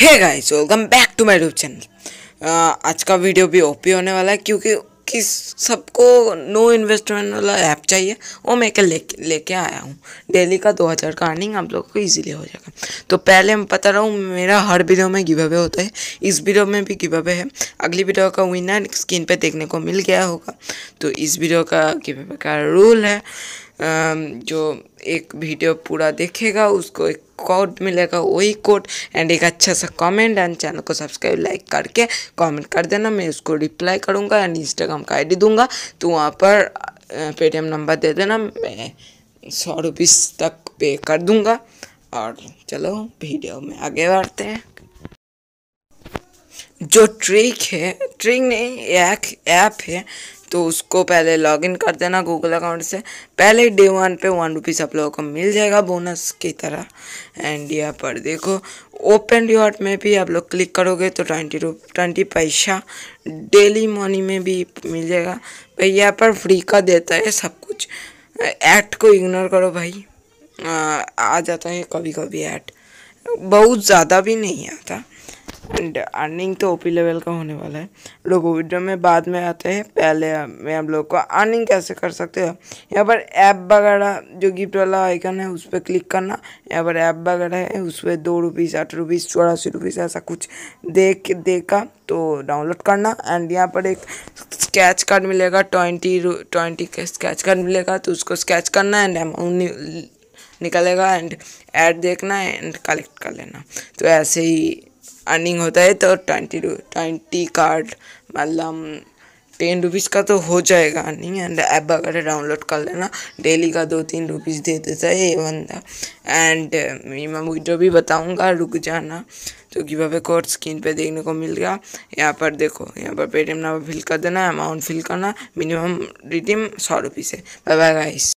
hey guys welcome back to my YouTube channel आज का video भी ओपी होने वाला है क्योंकि किस सबको नो इन्वेस्टमेंट वाला ऐप चाहिए वो मैं क्या ले लेके आया हूँ डेली का 2000 का अर्निंग आप लोगों को इजीली हो जाएगा तो पहले मैं बता रहा हूँ मेरा हर वीडियो में गिव होता है इस वीडियो में भी गिव है अगली वीडियो का विनर स्क्रीन पर देखने को मिल गया होगा तो इस वीडियो का गिव का रूल है जो एक वीडियो पूरा देखेगा उसको एक कोड मिलेगा वही कोड एंड एक अच्छा सा कमेंट एंड चैनल को सब्सक्राइब लाइक करके कमेंट कर देना मैं उसको रिप्लाई करूँगा एंड इंस्टाग्राम का आईडी दूंगा तो वहाँ पर पेटीएम नंबर दे देना मैं सौ रुपीस तक पे कर दूंगा और चलो वीडियो में आगे बढ़ते हैं जो ट्रिक है ट्रिक नहीं एक ऐप है तो उसको पहले लॉगिन कर देना गूगल अकाउंट से पहले डे वन पे वन रुपीज़ आप लोगों को मिल जाएगा बोनस की तरह एंड यहाँ पर देखो ओपन रिवॉर्ड में भी आप लोग क्लिक करोगे तो ट्वेंटी रुप ट्वेंटी पैसा डेली मनी में भी मिल जाएगा भाई यहाँ पर फ्री का देता है सब कुछ ऐड को इग्नोर करो भाई आ, आ जाता है कभी कभी ऐड बहुत ज़्यादा भी नहीं आता एंड अर्निंग तो ओपी लेवल का होने वाला है लोग वीडियो में बाद में आते हैं पहले मैं आप लोग को अर्निंग कैसे कर सकते हो यहाँ पर ऐप वगैरह जो गिफ्ट वाला आइकन है उस पर क्लिक करना यहाँ पर ऐप वगैरह है उस पर दो रुपीज़ आठ रुपीज़ चौरासी रुपीज़ ऐसा कुछ देख देखा तो डाउनलोड करना एंड यहाँ पर एक स्केच कार्ड मिलेगा ट्वेंटी ट्वेंटी का स्केच कार्ड मिलेगा तो उसको स्केच करना एंड अमाउंट निकलेगा एंड ऐड देखना एंड कलेक्ट कर लेना तो ऐसे ही अर्निंग होता है तो ट्वेंटी ट्वेंटी कार्ड मतलब टेन रुपीज़ का तो हो जाएगा अर्निंग एंड ऐप वगैरह डाउनलोड कर लेना डेली का दो तीन रुपीज़ दे देता है ये बंदा एंड मिनिमम वीडियो भी बताऊंगा रुक जाना तो गिव कोड स्क्रीन पे देखने को मिल गया यहाँ पर देखो यहाँ पर पेटीएम नंबर फिल कर देना अमाउंट फिल करना मिनिमम रिडीम सौ रुपीज़ है बाय बाय गाइस